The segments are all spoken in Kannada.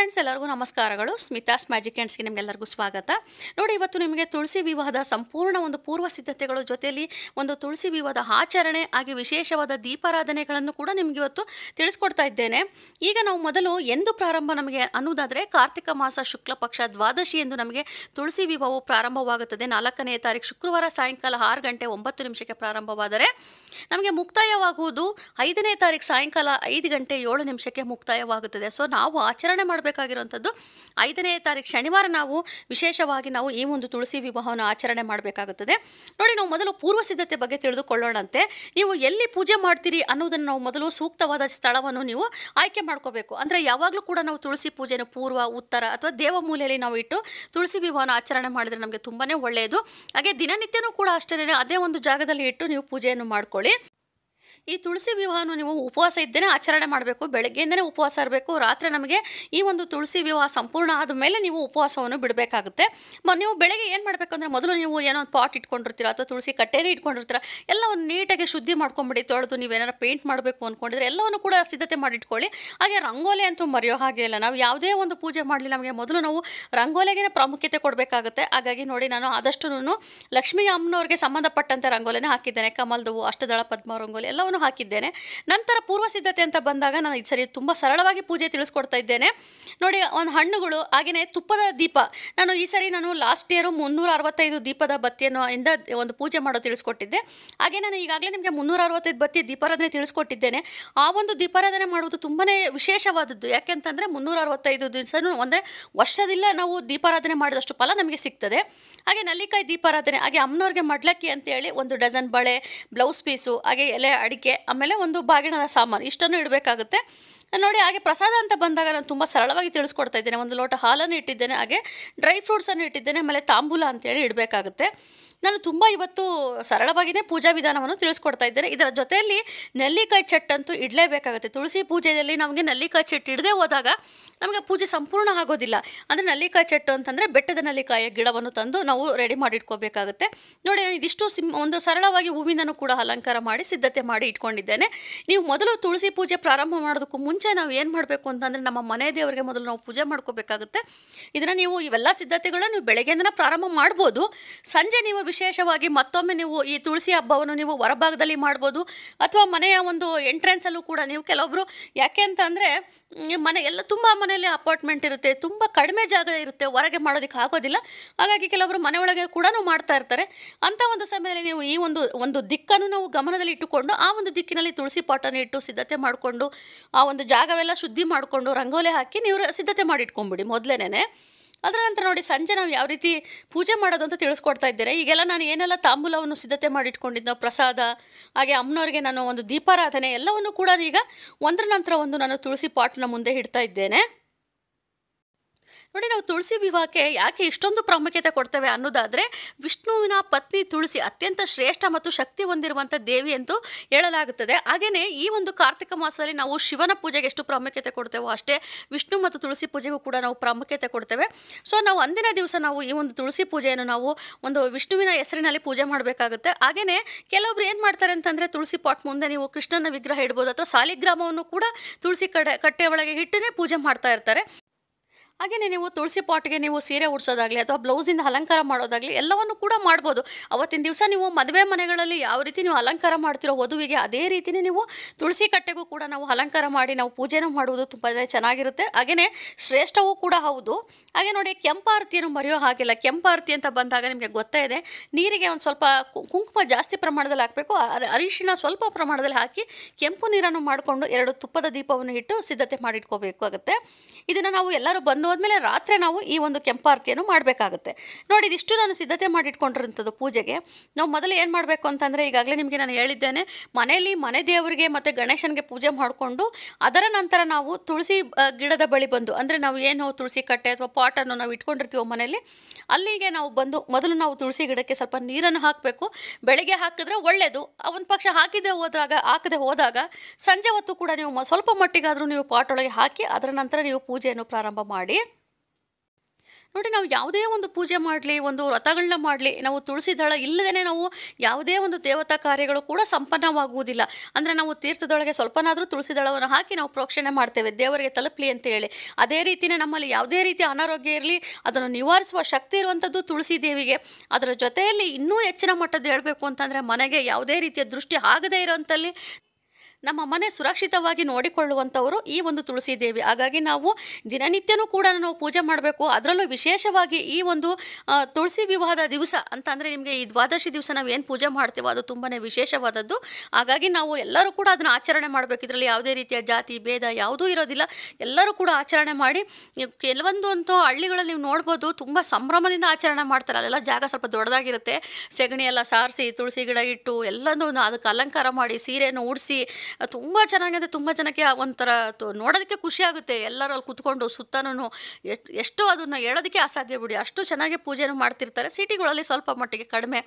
ಫ್ರೆಂಡ್ಸ್ ಎಲ್ಲರಿಗೂ ನಮಸ್ಕಾರಗಳು ಸ್ಮಿತಾಸ್ ಮ್ಯಾಜಿಕ್ ಆ್ಯಂಡ್ಸ್ಗೆ ನಿಮಗೆಲ್ಲರಿಗೂ ಸ್ವಾಗತ ನೋಡಿ ಇವತ್ತು ನಿಮಗೆ ತುಳಸಿ ವಿವಾಹದ ಸಂಪೂರ್ಣ ಒಂದು ಪೂರ್ವ ಸಿದ್ಧತೆಗಳ ಜೊತೆಯಲ್ಲಿ ಒಂದು ತುಳಸಿ ವಿವಾಹದ ಆಚರಣೆ ಹಾಗೆ ವಿಶೇಷವಾದ ದೀಪಾರಾಧನೆಗಳನ್ನು ಕೂಡ ನಿಮಗೆ ಇವತ್ತು ತಿಳಿಸ್ಕೊಡ್ತಾ ಇದ್ದೇನೆ ಈಗ ನಾವು ಮೊದಲು ಎಂದು ಪ್ರಾರಂಭ ನಮಗೆ ಅನ್ನೋದಾದರೆ ಕಾರ್ತಿಕ ಮಾಸ ಶುಕ್ಲ ಪಕ್ಷ ದ್ವಾದಶಿ ಎಂದು ನಮಗೆ ತುಳಸಿ ವಿವಾಹವು ಪ್ರಾರಂಭವಾಗುತ್ತದೆ ನಾಲ್ಕನೇ ತಾರೀಕು ಶುಕ್ರವಾರ ಸಾಯಂಕಾಲ ಆರು ಗಂಟೆ ಒಂಬತ್ತು ನಿಮಿಷಕ್ಕೆ ಪ್ರಾರಂಭವಾದರೆ ನಮಗೆ ಮುಕ್ತಾಯವಾಗುವುದು ಐದನೇ ತಾರೀಕು ಸಾಯಂಕಾಲ ಐದು ಗಂಟೆ ಏಳು ನಿಮಿಷಕ್ಕೆ ಮುಕ್ತಾಯವಾಗುತ್ತದೆ ಸೊ ನಾವು ಆಚರಣೆ ಮಾಡಬೇಕು ಮಾಡಬೇಕಾಗಿರುವಂಥದ್ದು ಐದನೇ ತಾರೀಕು ಶನಿವಾರ ನಾವು ವಿಶೇಷವಾಗಿ ನಾವು ಈ ಒಂದು ತುಳಸಿ ವಿವಾಹವನ್ನು ಆಚರಣೆ ಮಾಡಬೇಕಾಗುತ್ತದೆ ನೋಡಿ ನಾವು ಮೊದಲು ಪೂರ್ವ ಸಿದ್ಧತೆ ಬಗ್ಗೆ ತಿಳಿದುಕೊಳ್ಳೋಣಂತೆ ನೀವು ಎಲ್ಲಿ ಪೂಜೆ ಮಾಡ್ತೀರಿ ಅನ್ನೋದನ್ನು ನಾವು ಮೊದಲು ಸೂಕ್ತವಾದ ಸ್ಥಳವನ್ನು ನೀವು ಆಯ್ಕೆ ಮಾಡ್ಕೋಬೇಕು ಅಂದರೆ ಯಾವಾಗಲೂ ಕೂಡ ನಾವು ತುಳಸಿ ಪೂಜೆನ ಪೂರ್ವ ಉತ್ತರ ಅಥವಾ ದೇವಮೂಲೆಯಲ್ಲಿ ನಾವು ಇಟ್ಟು ತುಳಸಿ ವಿವಾಹನ ಆಚರಣೆ ಮಾಡಿದರೆ ನಮಗೆ ತುಂಬಾ ಒಳ್ಳೆಯದು ಹಾಗೆ ದಿನನಿತ್ಯನೂ ಕೂಡ ಅಷ್ಟೇ ಅದೇ ಒಂದು ಜಾಗದಲ್ಲಿ ಇಟ್ಟು ನೀವು ಪೂಜೆಯನ್ನು ಮಾಡ್ಕೊಳ್ಳಿ ಈ ತುಳಸಿ ವಿವಾಹನ ನೀವು ಉಪವಾಸ ಇದ್ದೇನೆ ಆಚರಣೆ ಮಾಡಬೇಕು ಬೆಳಗ್ಗೆಯಿಂದನೇ ಉಪವಾಸ ಇರಬೇಕು ರಾತ್ರಿ ನಮಗೆ ಈ ಒಂದು ತುಳಸಿ ವಿವಾಹ ಸಂಪೂರ್ಣ ಆದ ಮೇಲೆ ನೀವು ಉಪವಾಸವನ್ನು ಬಿಡಬೇಕಾಗುತ್ತೆ ಮ ನೀವು ಬೆಳಗ್ಗೆ ಏನು ಮಾಡಬೇಕಂದ್ರೆ ಮೊದಲು ನೀವು ಏನೋ ಒಂದು ಪಾಟ್ ಇಟ್ಕೊಂಡಿರ್ತೀರ ಅಥವಾ ತುಳಸಿ ಕಟ್ಟೆನೇ ಇಟ್ಕೊಂಡಿರ್ತೀರ ಎಲ್ಲವನ್ನು ನೀಟಾಗಿ ಶುದ್ಧಿ ಮಾಡ್ಕೊಂಬಿಡಿ ತೊಳೆದು ಏನಾರು ಪೇಂಟ್ ಮಾಡಬೇಕು ಅಂದ್ಕೊಂಡಿದ್ರೆ ಎಲ್ಲವನ್ನು ಕೂಡ ಸಿದ್ಧತೆ ಮಾಡಿಟ್ಕೊಳ್ಳಿ ಹಾಗೆ ರಂಗೋಲಿ ಅಂತೂ ಮರೆಯೋ ಹಾಗೆ ಇಲ್ಲ ನಾವು ಯಾವುದೇ ಒಂದು ಪೂಜೆ ಮಾಡಲಿ ನಮಗೆ ಮೊದಲು ನಾವು ರಂಗೋಲಿಗೆ ಪ್ರಾಮುಖ್ಯತೆ ಕೊಡಬೇಕಾಗುತ್ತೆ ಹಾಗಾಗಿ ನೋಡಿ ನಾನು ಆದಷ್ಟು ಲಕ್ಷ್ಮೀ ಅಮ್ಮನವ್ರಿಗೆ ಸಂಬಂಧಪಟ್ಟಂತೆ ರಂಗೋಲಿನ ಹಾಕಿದ್ದೇನೆ ಕಮಲ್ದವು ಅಷ್ಟದಳ ಪದ್ಮ ರಂಗೋಲಿ ಎಲ್ಲ ಎಲ್ಲವನ್ನು ಹಾಕಿದ್ದೇನೆ ನಂತರ ಪೂರ್ವ ಸಿದ್ಧತೆ ಅಂತ ಬಂದಾಗ ನಾನು ಇದು ಸರಿ ತುಂಬ ಸರಳವಾಗಿ ಪೂಜೆ ತಿಳಿಸ್ಕೊಡ್ತಾ ಇದ್ದೇನೆ ನೋಡಿ ಒಂದು ಹಣ್ಣುಗಳು ಹಾಗೆಯೇ ತುಪ್ಪದ ದೀಪ ನಾನು ಈ ಸರಿ ನಾನು ಲಾಸ್ಟ್ ಇಯರು ಮುನ್ನೂರ ಅರವತ್ತೈದು ದೀಪದ ಬತ್ತಿಯನ್ನು ಇಂದ ಒಂದು ಪೂಜೆ ಮಾಡೋ ತಿಳಿಸ್ಕೊಟ್ಟಿದ್ದೆ ಹಾಗೆ ನಾನು ಈಗಾಗಲೇ ನಿಮಗೆ ಮುನ್ನೂರ ಅರವತ್ತೈದು ಬತ್ತಿ ದೀಪಾರಾಧನೆ ತಿಳಿಸ್ಕೊಟ್ಟಿದ್ದೇನೆ ಆ ಒಂದು ದೀಪಾರಾಧನೆ ಮಾಡುವುದು ತುಂಬಾ ವಿಶೇಷವಾದದ್ದು ಯಾಕೆಂತಂದರೆ ಮುನ್ನೂರ ಅರವತ್ತೈದು ದಿವಸನೂ ಅಂದರೆ ವರ್ಷದಿಲ್ಲ ನಾವು ದೀಪಾರಾಧನೆ ಮಾಡಿದಷ್ಟು ಫಲ ನಮಗೆ ಸಿಗ್ತದೆ ಹಾಗೆ ನಲ್ಲಿಕಾಯಿ ದೀಪಾರಾಧನೆ ಹಾಗೆ ಅಮ್ಮನವ್ರಿಗೆ ಮಡ್ಲಕ್ಕಿ ಅಂತೇಳಿ ಒಂದು ಡಜನ್ ಬಳೆ ಬ್ಲೌಸ್ ಪೀಸು ಹಾಗೆ ಎಲೆ ಅಡಿಗೆ ಅಡಿಕೆ ಆಮೇಲೆ ಒಂದು ಬಾಗಿಣದ ಸಾಮಾನು ಇಷ್ಟನ್ನು ಇಡಬೇಕಾಗುತ್ತೆ ನೋಡಿ ಹಾಗೆ ಪ್ರಸಾದ ಅಂತ ಬಂದಾಗ ನಾನು ತುಂಬ ಸರಳವಾಗಿ ತಿಳಿಸ್ಕೊಡ್ತಾ ಇದ್ದೇನೆ ಒಂದು ಲೋಟ ಹಾಲನ್ನು ಇಟ್ಟಿದ್ದೇನೆ ಹಾಗೆ ಡ್ರೈ ಫ್ರೂಟ್ಸನ್ನು ಇಟ್ಟಿದ್ದೇನೆ ಆಮೇಲೆ ತಾಂಬೂಲ ಅಂತೇಳಿ ಇಡಬೇಕಾಗುತ್ತೆ ನಾನು ತುಂಬ ಇವತ್ತು ಸರಳವಾಗಿಯೇ ಪೂಜಾ ವಿಧಾನವನ್ನು ತಿಳಿಸ್ಕೊಡ್ತಾ ಇದ್ದೇನೆ ಇದರ ಜೊತೆಯಲ್ಲಿ ನೆಲ್ಲಿಕಾಯಿ ಚಟ್ಟಂತೂ ಇಡಲೇಬೇಕಾಗುತ್ತೆ ತುಳಸಿ ಪೂಜೆಯಲ್ಲಿ ನಮಗೆ ನಲ್ಲಿಕಾಯಿ ಚಟ್ ಇಡದೆ ಹೋದಾಗ ನಮಗೆ ಪೂಜೆ ಸಂಪೂರ್ಣ ಆಗೋದಿಲ್ಲ ಅಂದರೆ ನಲ್ಲಿಕಾಯಿ ಚಟ್ಟು ಅಂತಂದರೆ ಬೆಟ್ಟದ ನಲ್ಲಿಕಾಯಿಯ ಗಿಡವನ್ನು ತಂದು ನಾವು ರೆಡಿ ಮಾಡಿ ಇಟ್ಕೋಬೇಕಾಗುತ್ತೆ ನೋಡಿ ನಾನು ಇದಿಷ್ಟು ಸಿಮ್ ಒಂದು ಸರಳವಾಗಿ ಹೂವಿನನ್ನು ಕೂಡ ಅಲಂಕಾರ ಮಾಡಿ ಸಿದ್ಧತೆ ಮಾಡಿ ಇಟ್ಕೊಂಡಿದ್ದೇನೆ ನೀವು ಮೊದಲು ತುಳಸಿ ಪೂಜೆ ಪ್ರಾರಂಭ ಮಾಡೋದಕ್ಕೂ ಮುಂಚೆ ನಾವು ಏನು ಮಾಡಬೇಕು ಅಂತಂದರೆ ನಮ್ಮ ಮನೆ ದೇವರಿಗೆ ಮೊದಲು ನಾವು ಪೂಜೆ ಮಾಡ್ಕೋಬೇಕಾಗುತ್ತೆ ಇದನ್ನು ನೀವು ಇವೆಲ್ಲ ಸಿದ್ಧತೆಗಳನ್ನ ನೀವು ಬೆಳಗ್ಗೆಯಿಂದ ಪ್ರಾರಂಭ ಮಾಡ್ಬೋದು ಸಂಜೆ ನೀವು ವಿಶೇಷವಾಗಿ ಮತ್ತೊಮ್ಮೆ ನೀವು ಈ ತುಳಸಿ ಹಬ್ಬವನ್ನು ನೀವು ಹೊರಭಾಗದಲ್ಲಿ ಮಾಡ್ಬೋದು ಅಥವಾ ಮನೆಯ ಒಂದು ಎಂಟ್ರೆನ್ಸಲ್ಲೂ ಕೂಡ ನೀವು ಕೆಲವೊಬ್ಬರು ಯಾಕೆ ಅಂತ ಅಂದರೆ ಮನೆ ಎಲ್ಲ ತುಂಬ ಮನೆಯಲ್ಲಿ ಅಪಾರ್ಟ್ಮೆಂಟ್ ಇರುತ್ತೆ ತುಂಬ ಕಡಿಮೆ ಜಾಗ ಇರುತ್ತೆ ಹೊರಗೆ ಮಾಡೋದಕ್ಕೆ ಆಗೋದಿಲ್ಲ ಹಾಗಾಗಿ ಕೆಲವೊಬ್ಬರು ಮನೆಯೊಳಗೆ ಕೂಡ ಮಾಡ್ತಾ ಇರ್ತಾರೆ ಅಂಥ ಒಂದು ಸಮಯದಲ್ಲಿ ನೀವು ಈ ಒಂದು ಒಂದು ದಿಕ್ಕನ್ನು ನಾವು ಗಮನದಲ್ಲಿ ಇಟ್ಟುಕೊಂಡು ಆ ಒಂದು ದಿಕ್ಕಿನಲ್ಲಿ ತುಳಸಿ ಪಾಟನ್ನು ಇಟ್ಟು ಸಿದ್ಧತೆ ಮಾಡಿಕೊಂಡು ಆ ಒಂದು ಜಾಗವೆಲ್ಲ ಶುದ್ಧಿ ಮಾಡಿಕೊಂಡು ರಂಗೋಲಿ ಹಾಕಿ ನೀವು ಸಿದ್ಧತೆ ಮಾಡಿಟ್ಕೊಂಬಿಡಿ ಮೊದಲೇನೆ ಅದರ ನಂತರ ನೋಡಿ ಸಂಜೆ ನಾವು ಯಾವ ರೀತಿ ಪೂಜೆ ಮಾಡೋದು ಅಂತ ತಿಳಿಸ್ಕೊಡ್ತಾ ಇದ್ದೇನೆ ಈಗೆಲ್ಲ ನಾನು ಏನೆಲ್ಲ ತಾಂಬೂಲವನ್ನು ಸಿದ್ಧತೆ ಮಾಡಿಟ್ಕೊಂಡಿದ್ದೆನೋ ಪ್ರಸಾದ ಹಾಗೆ ಅಮ್ಮನವ್ರಿಗೆ ನಾನು ಒಂದು ದೀಪಾರಾಧನೆ ಎಲ್ಲವನ್ನು ಕೂಡ ಈಗ ಒಂದರ ನಂತರ ಒಂದು ನಾನು ತುಳಸಿ ಪಾಟ್ನ ಮುಂದೆ ಇಡ್ತಾ ಇದ್ದೇನೆ ನೋಡಿ ನಾವು ತುಳಸಿ ವಿವಾಹಕ್ಕೆ ಯಾಕೆ ಇಷ್ಟೊಂದು ಪ್ರಾಮುಖ್ಯತೆ ಕೊಡ್ತೇವೆ ಅನ್ನೋದಾದರೆ ವಿಷ್ಣುವಿನ ಪತ್ನಿ ತುಳಸಿ ಅತ್ಯಂತ ಶ್ರೇಷ್ಠ ಮತ್ತು ಶಕ್ತಿ ಹೊಂದಿರುವಂಥ ದೇವಿ ಎಂದು ಹೇಳಲಾಗುತ್ತದೆ ಹಾಗೆಯೇ ಈ ಒಂದು ಕಾರ್ತಿಕ ಮಾಸದಲ್ಲಿ ನಾವು ಶಿವನ ಪೂಜೆಗೆ ಎಷ್ಟು ಪ್ರಾಮುಖ್ಯತೆ ಕೊಡ್ತೇವೋ ಅಷ್ಟೇ ವಿಷ್ಣು ಮತ್ತು ತುಳಸಿ ಪೂಜೆಗೂ ಕೂಡ ನಾವು ಪ್ರಾಮುಖ್ಯತೆ ಕೊಡ್ತೇವೆ ಸೊ ನಾವು ಅಂದಿನ ದಿವಸ ನಾವು ಈ ಒಂದು ತುಳಸಿ ಪೂಜೆಯನ್ನು ನಾವು ಒಂದು ವಿಷ್ಣುವಿನ ಹೆಸರಿನಲ್ಲಿ ಪೂಜೆ ಮಾಡಬೇಕಾಗುತ್ತೆ ಹಾಗೆಯೇ ಕೆಲವೊಬ್ರು ಏನು ಮಾಡ್ತಾರೆ ಅಂತಂದರೆ ತುಳಸಿ ಪಾಟ್ ಮುಂದೆ ನೀವು ಕೃಷ್ಣನ ವಿಗ್ರಹ ಇಡ್ಬೋದು ಅಥವಾ ಸಾಲಿಗ್ರಾಮವನ್ನು ಕೂಡ ತುಳಸಿ ಕಡೆ ಕಟ್ಟೆ ಒಳಗೆ ಇಟ್ಟೇ ಪೂಜೆ ಮಾಡ್ತಾ ಇರ್ತಾರೆ ಹಾಗೆಯೇ ನೀವು ತುಳಸಿ ಪಾಟ್ಗೆ ನೀವು ಸೀರೆ ಉಡ್ಸೋದಾಗಲಿ ಅಥವಾ ಬ್ಲೌಸಿಂದ ಅಲಂಕಾರ ಮಾಡೋದಾಗಲಿ ಎಲ್ಲವನ್ನು ಕೂಡ ಮಾಡ್ಬೋದು ಅವತ್ತಿನ ದಿವಸ ನೀವು ಮದುವೆ ಮನೆಗಳಲ್ಲಿ ಯಾವ ರೀತಿ ನೀವು ಅಲಂಕಾರ ಮಾಡ್ತಿರೋ ವಧುವಿಗೆ ಅದೇ ರೀತಿಯೇ ನೀವು ತುಳಸಿ ಕಟ್ಟೆಗೂ ಕೂಡ ನಾವು ಅಲಂಕಾರ ಮಾಡಿ ನಾವು ಪೂಜೆನ ಮಾಡುವುದು ತುಂಬ ಚೆನ್ನಾಗಿರುತ್ತೆ ಹಾಗೆಯೇ ಶ್ರೇಷ್ಠವೂ ಕೂಡ ಹೌದು ಹಾಗೆ ನೋಡಿ ಕೆಂಪಾರತಿಯನ್ನು ಮರೆಯೋ ಹಾಗಿಲ್ಲ ಕೆಂಪಾರತಿ ಅಂತ ಬಂದಾಗ ನಿಮಗೆ ಗೊತ್ತೇ ಇದೆ ನೀರಿಗೆ ಒಂದು ಸ್ವಲ್ಪ ಕುಂಕುಮ ಜಾಸ್ತಿ ಪ್ರಮಾಣದಲ್ಲಿ ಹಾಕಬೇಕು ಅರಿಶಿನ ಸ್ವಲ್ಪ ಪ್ರಮಾಣದಲ್ಲಿ ಹಾಕಿ ಕೆಂಪು ನೀರನ್ನು ಮಾಡಿಕೊಂಡು ಎರಡು ತುಪ್ಪದ ದೀಪವನ್ನು ಇಟ್ಟು ಸಿದ್ಧತೆ ಮಾಡಿಟ್ಕೋಬೇಕಾಗುತ್ತೆ ಇದನ್ನು ನಾವು ಎಲ್ಲರೂ ಬಂದು ಅದಾದಮೇಲೆ ರಾತ್ರಿ ನಾವು ಈ ಒಂದು ಕೆಂಪಾರತಿಯನ್ನು ಮಾಡಬೇಕಾಗುತ್ತೆ ನೋಡಿ ಇದಿಷ್ಟು ನಾನು ಸಿದ್ಧತೆ ಮಾಡಿಟ್ಕೊಂಡಿರೋಂಥದ್ದು ಪೂಜೆಗೆ ನಾವು ಮೊದಲು ಏನು ಮಾಡಬೇಕು ಅಂತಂದರೆ ಈಗಾಗಲೇ ನಿಮಗೆ ನಾನು ಹೇಳಿದ್ದೇನೆ ಮನೆಯಲ್ಲಿ ಮನೆ ದೇವರಿಗೆ ಮತ್ತು ಗಣೇಶನಿಗೆ ಪೂಜೆ ಮಾಡಿಕೊಂಡು ಅದರ ನಂತರ ನಾವು ತುಳಸಿ ಗಿಡದ ಬಳಿ ಬಂದು ಅಂದರೆ ನಾವು ಏನು ತುಳಸಿ ಕಟ್ಟೆ ಅಥವಾ ಪಾಟನ್ನು ನಾವು ಇಟ್ಕೊಂಡಿರ್ತೀವೋ ಮನೆಯಲ್ಲಿ ಅಲ್ಲಿಗೆ ನಾವು ಬಂದು ಮೊದಲು ನಾವು ತುಳಸಿ ಗಿಡಕ್ಕೆ ಸ್ವಲ್ಪ ನೀರನ್ನು ಹಾಕಬೇಕು ಬೆಳಗ್ಗೆ ಹಾಕಿದ್ರೆ ಒಳ್ಳೆಯದು ಒಂದು ಪಕ್ಷ ಹಾಕಿದೆ ಹೋದಾಗ ಹಾಕದೆ ಹೋದಾಗ ಸಂಜೆ ಹೊತ್ತು ಕೂಡ ನೀವು ಸ್ವಲ್ಪ ಮಟ್ಟಿಗಾದರೂ ನೀವು ಪಾಟೊಳಗೆ ಹಾಕಿ ಅದರ ನಂತರ ನೀವು ಪೂಜೆಯನ್ನು ಪ್ರಾರಂಭ ಮಾಡಿ ನೋಡಿ ನಾವು ಯಾವುದೇ ಒಂದು ಪೂಜೆ ಮಾಡಲಿ ಒಂದು ವ್ರತಗಳನ್ನ ಮಾಡಲಿ ನಾವು ತುಳಸಿ ದಳ ಇಲ್ಲದೇ ನಾವು ಯಾವುದೇ ಒಂದು ದೇವತಾ ಕಾರ್ಯಗಳು ಕೂಡ ಸಂಪನ್ನವಾಗುವುದಿಲ್ಲ ಅಂದರೆ ನಾವು ತೀರ್ಥದೊಳಗೆ ಸ್ವಲ್ಪನಾದರೂ ತುಳಸಿ ದಳವನ್ನು ಹಾಕಿ ನಾವು ಪ್ರೋಕ್ಷಣೆ ಮಾಡ್ತೇವೆ ದೇವರಿಗೆ ತಲುಪಲಿ ಅಂತ ಹೇಳಿ ಅದೇ ರೀತಿಯೇ ನಮ್ಮಲ್ಲಿ ಯಾವುದೇ ರೀತಿಯ ಅನಾರೋಗ್ಯ ಇರಲಿ ಅದನ್ನು ನಿವಾರಿಸುವ ಶಕ್ತಿ ಇರುವಂಥದ್ದು ತುಳಸಿ ದೇವಿಗೆ ಅದರ ಜೊತೆಯಲ್ಲಿ ಇನ್ನೂ ಹೆಚ್ಚಿನ ಮಟ್ಟದ ಹೇಳಬೇಕು ಅಂತಂದರೆ ಮನೆಗೆ ಯಾವುದೇ ರೀತಿಯ ದೃಷ್ಟಿ ಆಗದೇ ಇರೋಂಥಲ್ಲಿ ನಮ್ಮ ಮನೆ ಸುರಕ್ಷಿತವಾಗಿ ನೋಡಿಕೊಳ್ಳುವಂಥವರು ಈ ಒಂದು ತುಳಸಿ ದೇವಿ ಹಾಗಾಗಿ ನಾವು ದಿನನಿತ್ಯನೂ ಕೂಡ ನಾವು ಪೂಜೆ ಮಾಡಬೇಕು ಅದರಲ್ಲೂ ವಿಶೇಷವಾಗಿ ಈ ಒಂದು ತುಳಸಿ ವಿವಾಹದ ದಿವಸ ಅಂತ ನಿಮಗೆ ಈ ದ್ವಾದಶಿ ದಿವಸ ನಾವು ಏನು ಪೂಜೆ ಮಾಡ್ತೀವೋ ಅದು ತುಂಬಾ ವಿಶೇಷವಾದದ್ದು ಹಾಗಾಗಿ ನಾವು ಎಲ್ಲರೂ ಕೂಡ ಅದನ್ನು ಆಚರಣೆ ಮಾಡಬೇಕು ಇದರಲ್ಲಿ ಯಾವುದೇ ರೀತಿಯ ಜಾತಿ ಭೇದ ಯಾವುದೂ ಇರೋದಿಲ್ಲ ಎಲ್ಲರೂ ಕೂಡ ಆಚರಣೆ ಮಾಡಿ ಕೆಲವೊಂದು ಅಂತೂ ಹಳ್ಳಿಗಳಲ್ಲಿ ನೀವು ನೋಡ್ಬೋದು ತುಂಬ ಸಂಭ್ರಮದಿಂದ ಆಚರಣೆ ಮಾಡ್ತಾರೆ ಅಲ್ಲೆಲ್ಲ ಜಾಗ ಸ್ವಲ್ಪ ದೊಡ್ಡದಾಗಿರುತ್ತೆ ಸೆಗಣಿ ಎಲ್ಲ ಸಾರಿಸಿ ತುಳಸಿ ಗಿಡ ಇಟ್ಟು ಎಲ್ಲನೂ ಅದಕ್ಕೆ ಅಲಂಕಾರ ಮಾಡಿ ಸೀರೆಯನ್ನು ಉಡಿಸಿ ತುಂಬ ಚೆನ್ನಾಗಿದೆ ತುಂಬ ಜನಕ್ಕೆ ಒಂಥರ ನೋಡೋದಕ್ಕೆ ಖುಷಿ ಆಗುತ್ತೆ ಎಲ್ಲರೂ ಅಲ್ಲಿ ಕುತ್ಕೊಂಡು ಸುತ್ತಾನು ಎಷ್ಟು ಎಷ್ಟು ಅದನ್ನು ಹೇಳೋದಕ್ಕೆ ಅಸಾಧ್ಯ ಬಿಡಿ ಅಷ್ಟು ಚೆನ್ನಾಗಿ ಪೂಜೆನೂ ಮಾಡ್ತಿರ್ತಾರೆ ಸಿಟಿಗಳಲ್ಲಿ ಸ್ವಲ್ಪ ಮಟ್ಟಿಗೆ ಕಡಿಮೆ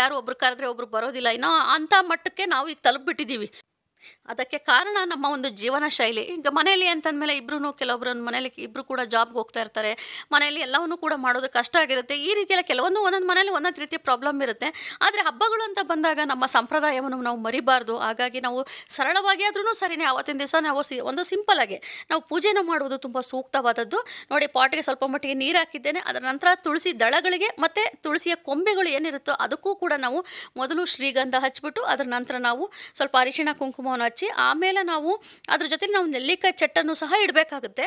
ಯಾರು ಒಬ್ರು ಕರೆದ್ರೆ ಒಬ್ರು ಬರೋದಿಲ್ಲ ಇನ್ನೂ ಅಂಥ ಮಟ್ಟಕ್ಕೆ ನಾವು ಈಗ ತಲುಪಿಬಿಟ್ಟಿದ್ದೀವಿ ಅದಕ್ಕೆ ಕಾರಣ ನಮ್ಮ ಒಂದು ಜೀವನ ಶೈಲಿ ಈಗ ಮನೆಯಲ್ಲಿ ಅಂತಂದಮೇಲೆ ಇಬ್ಬರೂ ಕೆಲವೊಬ್ರು ಮನೇಲಿ ಇಬ್ಬರು ಕೂಡ ಜಾಬ್ಗೆ ಹೋಗ್ತಾ ಇರ್ತಾರೆ ಮನೆಯಲ್ಲಿ ಎಲ್ಲವನ್ನೂ ಕೂಡ ಮಾಡೋದು ಕಷ್ಟ ಆಗಿರುತ್ತೆ ಈ ರೀತಿಯೆಲ್ಲ ಕೆಲವೊಂದು ಒಂದೊಂದು ಮನೇಲಿ ಒಂದೊಂದು ರೀತಿಯ ಪ್ರಾಬ್ಲಮ್ ಇರುತ್ತೆ ಆದರೆ ಹಬ್ಬಗಳು ಅಂತ ಬಂದಾಗ ನಮ್ಮ ಸಂಪ್ರದಾಯವನ್ನು ನಾವು ಮರಿಬಾರ್ದು ಹಾಗಾಗಿ ನಾವು ಸರಳವಾಗಿ ಆದ್ರೂ ಸರಿನೇ ಆವತ್ತಿನ ದಿವಸ ನಾವು ಸಿ ಒಂದು ಸಿಂಪಲ್ ಆಗಿ ನಾವು ಪೂಜೆನ ಮಾಡುವುದು ತುಂಬ ಸೂಕ್ತವಾದದ್ದು ನೋಡಿ ಪಾಟ್ಗೆ ಸ್ವಲ್ಪ ಮಟ್ಟಿಗೆ ನೀರು ಹಾಕಿದ್ದೇನೆ ಅದರ ನಂತರ ತುಳಸಿ ದಳಗಳಿಗೆ ಮತ್ತೆ ತುಳಸಿಯ ಕೊಂಬೆಗಳು ಏನಿರುತ್ತೋ ಅದಕ್ಕೂ ಕೂಡ ನಾವು ಮೊದಲು ಶ್ರೀಗಂಧ ಹಚ್ಚಿಬಿಟ್ಟು ಅದರ ನಂತರ ನಾವು ಸ್ವಲ್ಪ ಅರಿಶಿಣ ಕುಂಕುಮ ಹಚ್ಚಿ ಆಮೇಲೆ ನಾವು ಅದ್ರ ಜೊತೆ ನಾವು ನೆಲ್ಲಿಕಾಯಿ ಚಟ್ಟನ್ನು ಸಹ ಇಡಬೇಕಾಗುತ್ತೆ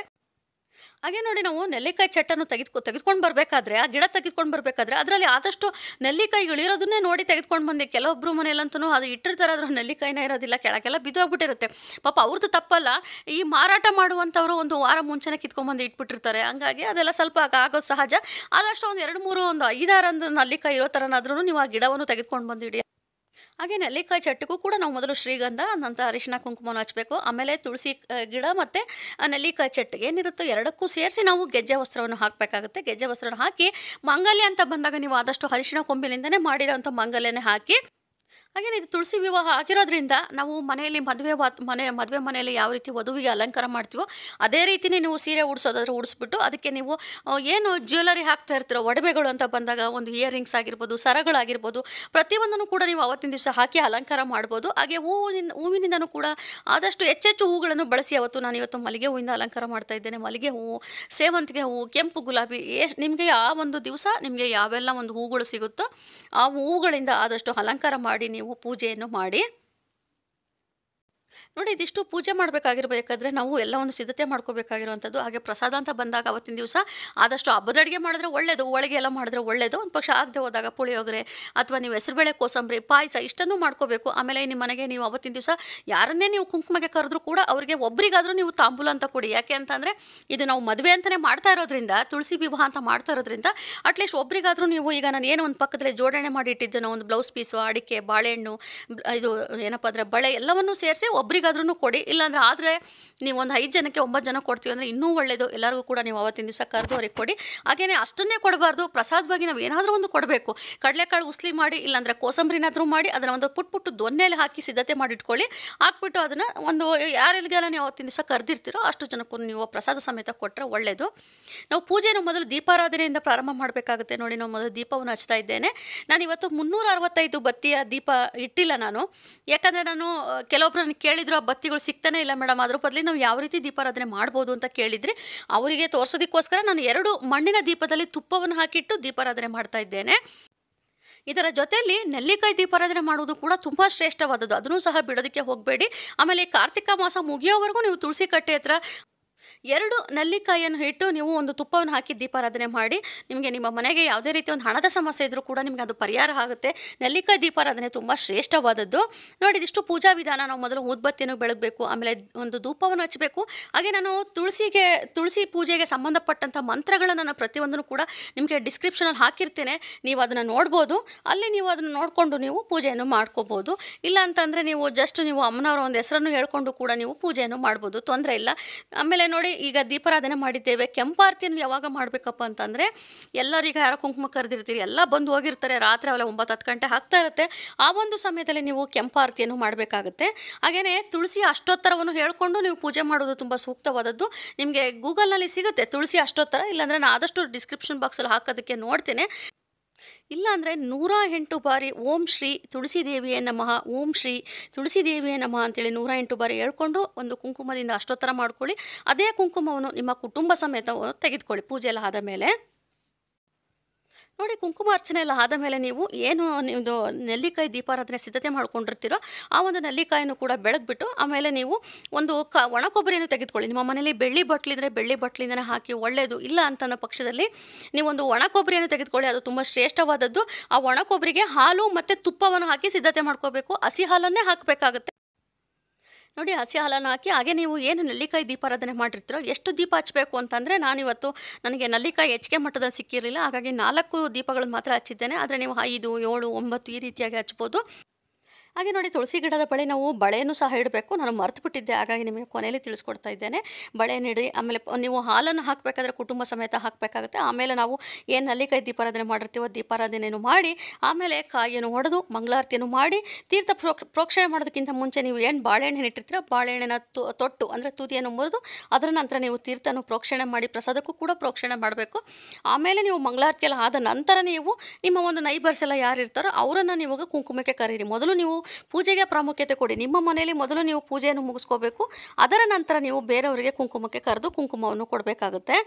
ಹಾಗೆ ನೋಡಿ ನಾವು ನೆಲ್ಲಿಕಾಯಿ ಚಟ್ಟನ್ನು ತೆಗೆದುಕೊ ತೆಗೆದುಕೊಂಡು ಬರಬೇಕಾದ್ರೆ ಆ ಗಿಡ ತೆಗೆದುಕೊಂಡು ಬರಬೇಕಾದ್ರೆ ಅದರಲ್ಲಿ ಆದಷ್ಟು ನೆಲ್ಲಿಕಾಯಿಗಳು ಇರೋದನ್ನೇ ನೋಡಿ ತೆಗೆದುಕೊಂಡು ಬಂದೆ ಕೆಲವೊಬ್ಬರು ಮನೆಯಲ್ಲಂತೂ ಅದು ಇಟ್ಟಿರ್ತಾರೆ ಅದ್ರ ನೆಲ್ಲಿಕಾಯಿನ ಇರೋದಿಲ್ಲ ಕೆಳಗೆಲ್ಲ ಬಿದ್ದೋಗ್ಬಿಟ್ಟಿರುತ್ತೆ ಪಾಪ ಅವ್ರದ್ದು ತಪ್ಪಲ್ಲ ಈ ಮಾರಾಟ ಮಾಡುವಂಥವ್ರು ಒಂದು ವಾರ ಕಿತ್ಕೊಂಡು ಬಂದು ಇಟ್ಬಿಟ್ಟಿರ್ತಾರೆ ಹಂಗಾಗಿ ಅದೆಲ್ಲ ಸ್ವಲ್ಪ ಆಗೋದು ಸಹಜ ಆದಷ್ಟು ಒಂದು ಎರಡು ಮೂರು ಒಂದು ಐದಾರು ಅಂದ್ರೆ ನೆಲ್ಲಿಕಾಯಿ ಇರೋ ಥರನಾದ್ರೂ ನೀವು ಆ ಗಿಡವನ್ನು ತೆಗೆದುಕೊಂಡು ಬಂದಿಡಿ ಹಾಗೆ ನೆಲ್ಲಿಕಾಯಿ ಚಟ್ಟಿಗೂ ಕೂಡ ನಾವು ಮೊದಲು ಶ್ರೀಗಂಧ ನಂತರ ಅರಿಶಿನ ಕುಂಕುಮವನ್ನು ಹಚ್ಚಬೇಕು ಆಮೇಲೆ ತುಳಸಿ ಗಿಡ ಮತ್ತು ನೆಲ್ಲಿಕಾಯಿ ಚಟ್ಟಿಗೆ ಏನಿರುತ್ತೋ ಎರಡಕ್ಕೂ ಸೇರಿಸಿ ನಾವು ಗೆಜ್ಜೆ ವಸ್ತ್ರವನ್ನು ಹಾಕಬೇಕಾಗುತ್ತೆ ಗೆಜ್ಜೆ ವಸ್ತ್ರವನ್ನು ಹಾಕಿ ಮಂಗಲ್ಯ ಅಂತ ಬಂದಾಗ ನೀವು ಆದಷ್ಟು ಅರಿಶಿನ ಕೊಂಬಿನಿಂದನೇ ಮಾಡಿರೋಂಥ ಮಂಗಲ್ಯನೇ ಹಾಕಿ ಹಾಗೇನೆ ಇದು ತುಳಸಿ ವಿವಾಹ ಆಗಿರೋದ್ರಿಂದ ನಾವು ಮನೆಯಲ್ಲಿ ಮದುವೆ ವಾತ್ ಮನೆ ಮದುವೆ ಮನೆಯಲ್ಲಿ ಯಾವ ರೀತಿ ವಧುವಿಗೆ ಅಲಂಕಾರ ಮಾಡ್ತೀವೋ ಅದೇ ರೀತಿಯೇ ನೀವು ಸೀರೆ ಉಡಿಸೋದಾದ್ರೆ ಉಡಿಸ್ಬಿಟ್ಟು ಅದಕ್ಕೆ ನೀವು ಏನು ಜ್ಯುವೆಲರಿ ಹಾಕ್ತಾ ಇರ್ತೀರೋ ಒಡವೆಗಳು ಅಂತ ಬಂದಾಗ ಒಂದು ಇಯರಿಂಗ್ಸ್ ಆಗಿರ್ಬೋದು ಸರಗಳಾಗಿರ್ಬೋದು ಪ್ರತಿಯೊಂದನ್ನು ಕೂಡ ನೀವು ಅವತ್ತಿನ ದಿವಸ ಹಾಕಿ ಅಲಂಕಾರ ಮಾಡ್ಬೋದು ಹಾಗೆ ಹೂವಿನಿಂದ ಹೂವಿನಿಂದನೂ ಕೂಡ ಆದಷ್ಟು ಹೆಚ್ಚೆಚ್ಚು ಹೂಗಳನ್ನು ಬಳಸಿ ಅವತ್ತು ನಾನು ಇವತ್ತು ಮಲ್ಲಿಗೆ ಹೂವಿಂದ ಅಲಂಕಾರ ಮಾಡ್ತಾ ಇದ್ದೇನೆ ಮಲ್ಲಿಗೆ ಹೂವು ಸೇವಂತಿಗೆ ಹೂವು ಕೆಂಪು ಗುಲಾಬಿ ಎಷ್ಟು ನಿಮಗೆ ಆ ಒಂದು ದಿವಸ ನಿಮಗೆ ಯಾವೆಲ್ಲ ಒಂದು ಹೂಗಳು ಸಿಗುತ್ತೋ ಆ ಹೂವುಗಳಿಂದ ಆದಷ್ಟು ಅಲಂಕಾರ ಮಾಡಿ ನೀವು ಪೂಜೆಯನ್ನು ಮಾಡಿ ನೋಡಿ ಇದಿಷ್ಟು ಪೂಜೆ ಮಾಡಬೇಕಾಗಿರ್ಬೇಕಾದ್ರೆ ನಾವು ಎಲ್ಲವನ್ನು ಸಿದ್ಧತೆ ಮಾಡ್ಕೋಬೇಕಾಗಿರುವಂಥದ್ದು ಹಾಗೆ ಪ್ರಸಾದ ಅಂತ ಬಂದಾಗ ಅವತ್ತಿನ ದಿವಸ ಆದಷ್ಟು ಹಬ್ಬದ ಅಡುಗೆ ಮಾಡಿದ್ರೆ ಒಳ್ಳೆಯದು ಹೋಳಿಗೆ ಎಲ್ಲ ಮಾಡಿದ್ರೆ ಒಳ್ಳೆಯದು ಒಂದು ಪಕ್ಷ ಆಗದೆ ಹೋದಾಗ ಪುಳಿಯೋಗರೆ ಅಥವಾ ನೀವು ಹೆಸರುಬೇಳೆ ಕೋಸಂಬರಿ ಪಾಯಸ ಇಷ್ಟನ್ನು ಮಾಡ್ಕೋಬೇಕು ಆಮೇಲೆ ನಿಮ್ಮ ಮನೆಗೆ ನೀವು ಅವತ್ತಿನ ದಿವಸ ಯಾರನ್ನೇ ನೀವು ಕುಂಕುಮಗೆ ಕರೆದ್ರೂ ಕೂಡ ಅವರಿಗೆ ಒಬ್ರಿಗಾದರೂ ನೀವು ತಾಂಬೂಲ ಅಂತ ಕೊಡಿ ಯಾಕೆ ಅಂತಂದರೆ ಇದು ನಾವು ಮದುವೆ ಅಂತಲೇ ಮಾಡ್ತಾ ಇರೋದ್ರಿಂದ ತುಳಸಿ ವಿವಾಹ ಅಂತ ಮಾಡ್ತಾ ಇರೋದ್ರಿಂದ ಅಟ್ಲೀಸ್ಟ್ ಒಬ್ರಿಗಾದರೂ ನೀವು ಈಗ ನಾನು ಏನೋ ಒಂದು ಪಕ್ಕದಲ್ಲಿ ಜೋಡಣೆ ಮಾಡಿ ಇಟ್ಟಿದ್ದೆನೋ ಒಂದು ಬ್ಲೌಸ್ ಪೀಸು ಅಡಿಕೆ ಬಾಳೆಹಣ್ಣು ಇದು ಏನಪ್ಪ ಅಂದರೆ ಬಳೆ ಎಲ್ಲವನ್ನೂ ಸೇರಿಸಿ ಒಬ್ಬರಿಗಾದ್ರೂ ಕೊಡಿ ಇಲ್ಲಾಂದ್ರೆ ಆದರೆ ನೀವು ಒಂದು ಐದು ಜನಕ್ಕೆ ಒಂಬತ್ತು ಜನ ಕೊಡ್ತೀವಿ ಅಂದರೆ ಇನ್ನೂ ಒಳ್ಳೆಯದು ಎಲ್ಲರಿಗೂ ಕೂಡ ನೀವು ಅವತ್ತಿನ ದಿವಸ ಕರೆದು ಅವ್ರಿಗೆ ಕೊಡಿ ಹಾಗೆಯೇ ಅಷ್ಟನ್ನೇ ಕೊಡಬಾರ್ದು ಪ್ರಸಾದವಾಗಿ ನಾವು ಏನಾದರೂ ಒಂದು ಕೊಡಬೇಕು ಕಡಲೆಕಾಳು ಉಸ್ಲಿ ಮಾಡಿ ಇಲ್ಲಾಂದರೆ ಕೋಸಂಬರಿನಾದರೂ ಮಾಡಿ ಅದನ್ನು ಒಂದು ಪುಟ್ಟ ಪುಟ್ಟು ದೊನ್ನೆಯಲ್ಲಿ ಹಾಕಿ ಸಿದ್ಧತೆ ಮಾಡಿಟ್ಕೊಳ್ಳಿ ಹಾಕ್ಬಿಟ್ಟು ಅದನ್ನು ಒಂದು ಯಾರಿಗೆಲ್ಲ ನೀವು ಅವತ್ತಿನ ದಿವಸ ಕರೆದಿರ್ತೀರೋ ಅಷ್ಟು ಜನಕ್ಕೂ ನೀವು ಪ್ರಸಾದ ಸಮೇತ ಕೊಟ್ಟರೆ ಒಳ್ಳೆಯದು ನಾವು ಪೂಜೆಯನ್ನು ಮೊದಲು ದೀಪಾರಾಧನೆಯಿಂದ ಪ್ರಾರಂಭ ಮಾಡಬೇಕಾಗುತ್ತೆ ನೋಡಿ ನಾವು ಮೊದಲು ದೀಪವನ್ನು ಹಚ್ತಾ ಇದ್ದೇನೆ ನಾನು ಇವತ್ತು ಮುನ್ನೂರ ಅರವತ್ತೈದು ಬತ್ತಿಯ ದೀಪ ಇಟ್ಟಿಲ್ಲ ನಾನು ಯಾಕಂದರೆ ನಾನು ಕೆಲವೊಬ್ಬರನ್ನು ಕೇಳಿದ್ರು ಆ ಬತ್ತಿಗಳು ಸಿಗ್ತಾನೆ ಇಲ್ಲ ಮೇಡಮ್ ಅದ್ರ ಬದಲಿ ನಾವು ಯಾವ ರೀತಿ ದೀಪಾರಾಧನೆ ಮಾಡ್ಬೋದು ಅಂತ ಕೇಳಿದ್ರೆ ಅವರಿಗೆ ತೋರ್ಸೋದಕ್ಕೋಸ್ಕರ ನಾನು ಎರಡು ಮಣ್ಣಿನ ದೀಪದಲ್ಲಿ ತುಪ್ಪವನ್ನು ಹಾಕಿಟ್ಟು ದೀಪಾರಾಧನೆ ಮಾಡ್ತಾ ಇದ್ದೇನೆ ಇದರ ಜೊತೆಯಲ್ಲಿ ನೆಲ್ಲಿಕಾಯಿ ದೀಪಾರಾಧನೆ ಮಾಡುವುದು ಕೂಡ ತುಂಬ ಶ್ರೇಷ್ಠವಾದದ್ದು ಅದನ್ನು ಸಹ ಬಿಡೋದಕ್ಕೆ ಹೋಗಬೇಡಿ ಆಮೇಲೆ ಕಾರ್ತಿಕ ಮಾಸ ಮುಗಿಯೋವರೆಗೂ ನೀವು ತುಳಸಿ ಕಟ್ಟೆ ಹತ್ರ ಎರಡು ನಲ್ಲಿಕಾಯಿಯನ್ನು ಇಟ್ಟು ನೀವು ಒಂದು ತುಪ್ಪವನ್ನು ಹಾಕಿ ದೀಪಾರಾಧನೆ ಮಾಡಿ ನಿಮಗೆ ನಿಮ್ಮ ಮನೆಗೆ ಯಾವುದೇ ರೀತಿ ಒಂದು ಹಣದ ಸಮಸ್ಯೆ ಇದ್ದರೂ ಕೂಡ ನಿಮಗೆ ಅದು ಪರಿಹಾರ ಆಗುತ್ತೆ ನಲ್ಲಿಕಾಯಿ ದೀಪಾರಾಧನೆ ತುಂಬ ಶ್ರೇಷ್ಠವಾದದ್ದು ನೋಡಿ ಇದಿಷ್ಟು ಪೂಜಾ ವಿಧಾನ ನಾವು ಮೊದಲು ಉದ್ಬತ್ತಿಯನ್ನು ಬೆಳಗಬೇಕು ಆಮೇಲೆ ಒಂದು ಧೂಪವನ್ನು ಹಚ್ಚಬೇಕು ಹಾಗೆ ನಾನು ತುಳಸಿಗೆ ತುಳಸಿ ಪೂಜೆಗೆ ಸಂಬಂಧಪಟ್ಟಂಥ ಮಂತ್ರಗಳನ್ನು ನಾನು ಪ್ರತಿಯೊಂದನ್ನು ಕೂಡ ನಿಮಗೆ ಡಿಸ್ಕ್ರಿಪ್ಷನಲ್ಲಿ ಹಾಕಿರ್ತೇನೆ ನೀವು ಅದನ್ನು ನೋಡ್ಬೋದು ಅಲ್ಲಿ ನೀವು ಅದನ್ನು ನೋಡಿಕೊಂಡು ನೀವು ಪೂಜೆಯನ್ನು ಮಾಡ್ಕೋಬೋದು ಇಲ್ಲ ಅಂತಂದರೆ ನೀವು ಜಸ್ಟ್ ನೀವು ಅಮ್ಮನವರ ಒಂದು ಹೆಸರನ್ನು ಹೇಳ್ಕೊಂಡು ಕೂಡ ನೀವು ಪೂಜೆಯನ್ನು ಮಾಡ್ಬೋದು ತೊಂದರೆ ಇಲ್ಲ ಆಮೇಲೆ ನೋಡಿ ನೋಡಿ ಈಗ ದೀಪಾರಾಧನೆ ಮಾಡಿದ್ದೇವೆ ಆರತಿಯನ್ನು ಯಾವಾಗ ಮಾಡಬೇಕಪ್ಪ ಅಂತಂದರೆ ಎಲ್ಲರಿಗ ಯಾರೋ ಕುಂಕುಮ ಕರೆದಿರ್ತೀರಿ ಎಲ್ಲ ಬಂದು ಹೋಗಿರ್ತಾರೆ ರಾತ್ರಿ ಅವೆಲ್ಲ ಒಂಬತ್ತು ಹತ್ತು ಗಂಟೆ ಆಗ್ತಾ ಇರುತ್ತೆ ಆ ಒಂದು ಸಮಯದಲ್ಲಿ ನೀವು ಕೆಂಪಾರ್ತಿಯನ್ನು ಮಾಡಬೇಕಾಗುತ್ತೆ ಹಾಗೆಯೇ ತುಳಸಿ ಅಷ್ಟೋತ್ತರವನ್ನು ಹೇಳಿಕೊಂಡು ನೀವು ಪೂಜೆ ಮಾಡೋದು ತುಂಬ ಸೂಕ್ತವಾದದ್ದು ನಿಮಗೆ ಗೂಗಲ್ನಲ್ಲಿ ಸಿಗುತ್ತೆ ತುಳಸಿ ಅಷ್ಟೋತ್ತರ ಇಲ್ಲಾಂದರೆ ನಾನು ಆದಷ್ಟು ಡಿಸ್ಕ್ರಿಪ್ಷನ್ ಬಾಕ್ಸಲ್ಲಿ ಹಾಕೋದಕ್ಕೆ ನೋಡ್ತೇನೆ ಇಲ್ಲಾಂದರೆ ನೂರ ಎಂಟು ಬಾರಿ ಓಂ ಶ್ರೀ ತುಳಸಿ ದೇವಿಯೇ ನಮಃ ಓಂ ಶ್ರೀ ತುಳಸಿ ದೇವಿಯೇ ನಮಃ ಅಂತೇಳಿ ನೂರ ಎಂಟು ಬಾರಿ ಹೇಳ್ಕೊಂಡು ಒಂದು ಕುಂಕುಮದಿಂದ ಅಷ್ಟೋತ್ತರ ಮಾಡ್ಕೊಳ್ಳಿ ಅದೇ ಕುಂಕುಮವನ್ನು ನಿಮ್ಮ ಕುಟುಂಬ ಸಮೇತ ತೆಗೆದುಕೊಳ್ಳಿ ಪೂಜೆ ಎಲ್ಲ ಆದ ಮೇಲೆ ನೋಡಿ ಕುಂಕುಮಾರ್ಚನೆ ಎಲ್ಲ ಆದ ಮೇಲೆ ನೀವು ಏನು ನಿಮ್ಮದು ನೆಲ್ಲಿಕಾಯಿ ದೀಪಾರಾಧನೆ ಸಿದ್ಧತೆ ಮಾಡ್ಕೊಂಡಿರ್ತೀರೋ ಆ ಒಂದು ನೆಲ್ಲಿಕಾಯನ್ನು ಕೂಡ ಬೆಳಗ್ಬಿಟ್ಟು ಆಮೇಲೆ ನೀವು ಒಂದು ಕ ಒಣ ಕೊಬ್ಬರಿಯನ್ನು ತೆಗೆದುಕೊಳ್ಳಿ ನಿಮ್ಮ ಮನೆಯಲ್ಲಿ ಬೆಳ್ಳಿ ಬಟ್ಲಿದ್ರೆ ಬೆಳ್ಳಿ ಬಟ್ಲಿಂದನೇ ಹಾಕಿ ಒಳ್ಳೆಯದು ಇಲ್ಲ ಅಂತಂದ ಪಕ್ಷದಲ್ಲಿ ನೀವೊಂದು ಒಣ ಕೊಬ್ಬರಿಯನ್ನು ತೆಗೆದುಕೊಳ್ಳಿ ಅದು ತುಂಬ ಶ್ರೇಷ್ಠವಾದದ್ದು ಆ ಒಣ ಕೊಬ್ಬರಿಗೆ ಹಾಲು ಮತ್ತು ತುಪ್ಪವನ್ನು ಹಾಕಿ ಸಿದ್ಧತೆ ಮಾಡ್ಕೋಬೇಕು ಹಸಿ ಹಾಲನ್ನೇ ಹಾಕಬೇಕಾಗುತ್ತೆ ನೋಡಿ ಹಸಿ ಹಾಲನ್ನು ಹಾಕಿ ಹಾಗೆ ನೀವು ಏನು ನಲ್ಲಿಕಾಯಿ ದೀಪಾರಾಧನೆ ಮಾಡಿರ್ತೀರೋ ಎಷ್ಟು ದೀಪ ಹಚ್ಚಬೇಕು ಅಂತಂದರೆ ನಾನಿವತ್ತು ನನಗೆ ನಲ್ಲಿಕಾಯಿ ಹೆಚ್ಚಿಗೆ ಮಟ್ಟದಲ್ಲಿ ಸಿಕ್ಕಿರಲಿಲ್ಲ ಹಾಗಾಗಿ ನಾಲ್ಕು ದೀಪಗಳನ್ನು ಮಾತ್ರ ಹಚ್ಚಿದ್ದೇನೆ ಆದರೆ ನೀವು ಐದು ಏಳು ಒಂಬತ್ತು ಈ ರೀತಿಯಾಗಿ ಹಚ್ಬೋದು ಹಾಗೆ ನೋಡಿ ತುಳಸಿ ಗಿಡದ ಬಳಿ ನಾವು ಬಳೆಯನ್ನು ಸಹ ಇಡಬೇಕು ನಾನು ಮರೆತು ಬಿಟ್ಟಿದ್ದೆ ಹಾಗಾಗಿ ನಿಮಗೆ ಕೊನೆಯಲ್ಲಿ ತಿಳಿಸ್ಕೊಡ್ತಾ ಇದ್ದೇನೆ ಬಳೆ ನೀಡಿ ಆಮೇಲೆ ನೀವು ಹಾಲನ್ನು ಹಾಕಬೇಕಾದ್ರೆ ಕುಟುಂಬ ಸಮೇತ ಹಾಕಬೇಕಾಗುತ್ತೆ ಆಮೇಲೆ ನಾವು ಏನು ನಲ್ಲಿಕಾಯಿ ದೀಪಾರಾಧನೆ ಮಾಡಿರ್ತೀವೋ ದೀಪಾರಾಧನೆಯನ್ನು ಮಾಡಿ ಆಮೇಲೆ ಕಾಯಿಯನ್ನು ಹೊಡೆದು ಮಂಗಳಾರತಿಯನ್ನು ಮಾಡಿ ತೀರ್ಥ ಪ್ರೋಕ್ಷ ಪ್ರೋಕ್ಷಣೆ ಮಾಡೋದಕ್ಕಿಂತ ಮುಂಚೆ ನೀವು ಏನು ಬಾಳೆಹಣ್ಣು ಇಟ್ಟಿರ್ತೀರೋ ಬಾಳೆಹಣ್ಣಿನ ತೊಟ್ಟು ಅಂದರೆ ತುದಿಯನ್ನು ಮುರಿದು ಅದರ ನಂತರ ನೀವು ತೀರ್ಥವನ್ನು ಪ್ರೋಕ್ಷಣೆ ಮಾಡಿ ಪ್ರಸಾದಕ್ಕೂ ಕೂಡ ಪ್ರೋಕ್ಷಣೆ ಮಾಡಬೇಕು ಆಮೇಲೆ ನೀವು ಮಂಗಳಾರತಿಯಲ್ಲಿ ಆದ ನಂತರ ನೀವು ನಿಮ್ಮ ಒಂದು ನೈಬರ್ಸ್ ಎಲ್ಲ ಯಾರು ಇರ್ತಾರೋ ಅವರನ್ನು ನೀವು ಕುಂಕುಮಕ್ಕೆ ಕರೀರಿ ಮೊದಲು ನೀವು ಪೂಜೆಗೆ ಪ್ರಾಮುಖ್ಯತೆ ಕೊಡಿ ನಿಮ್ಮ ಮನೆಯಲ್ಲಿ ಮೊದಲು ನೀವು ಪೂಜೆಯನ್ನು ಮುಗಿಸ್ಕೋಬೇಕು ಅದರ ನಂತರ ನೀವು ಬೇರೆಯವರಿಗೆ ಕುಂಕುಮಕ್ಕೆ ಕರೆದು ಕುಂಕುಮವನ್ನು ಕೊಡಬೇಕಾಗುತ್ತೆ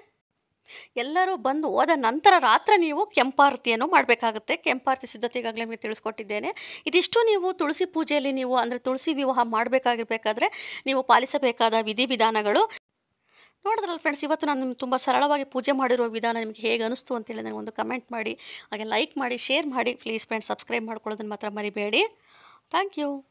ಎಲ್ಲರೂ ಬಂದು ಹೋದ ನಂತರ ರಾತ್ರಿ ನೀವು ಕೆಂಪಾರತಿಯನ್ನು ಮಾಡಬೇಕಾಗುತ್ತೆ ಕೆಂಪಾರತಿ ಸಿದ್ಧತೆ ಈಗಾಗಲೇ ನಿಮಗೆ ತಿಳಿಸ್ಕೊಟ್ಟಿದ್ದೇನೆ ಇದಿಷ್ಟು ನೀವು ತುಳಸಿ ಪೂಜೆಯಲ್ಲಿ ನೀವು ಅಂದರೆ ತುಳಸಿ ವಿವಾಹ ಮಾಡಬೇಕಾಗಿರ್ಬೇಕಾದ್ರೆ ನೀವು ಪಾಲಿಸಬೇಕಾದ ವಿಧಿವಿಧಾನಗಳು ನೋಡಿದ್ರಲ್ಲ ಫ್ರೆಂಡ್ಸ್ ಇವತ್ತು ನಾನು ತುಂಬ ಸರಳವಾಗಿ ಪೂಜೆ ಮಾಡಿರೋ ವಿಧಾನ ನಿಮಗೆ ಹೇಗೆ ಅನಿಸ್ತು ಅಂತೇಳಿ ನನಗೆ ಒಂದು ಕಮೆಂಟ್ ಮಾಡಿ ಹಾಗೆ ಲೈಕ್ ಮಾಡಿ ಶೇರ್ ಮಾಡಿ ಪ್ಲೀಸ್ ಫ್ರೆಂಡ್ಸ್ ಸಬ್ಸ್ಕ್ರೈಬ್ ಮಾಡ್ಕೊಳ್ಳೋದನ್ನು ಮಾತ್ರ ಮರಿಬೇಡಿ Thank you.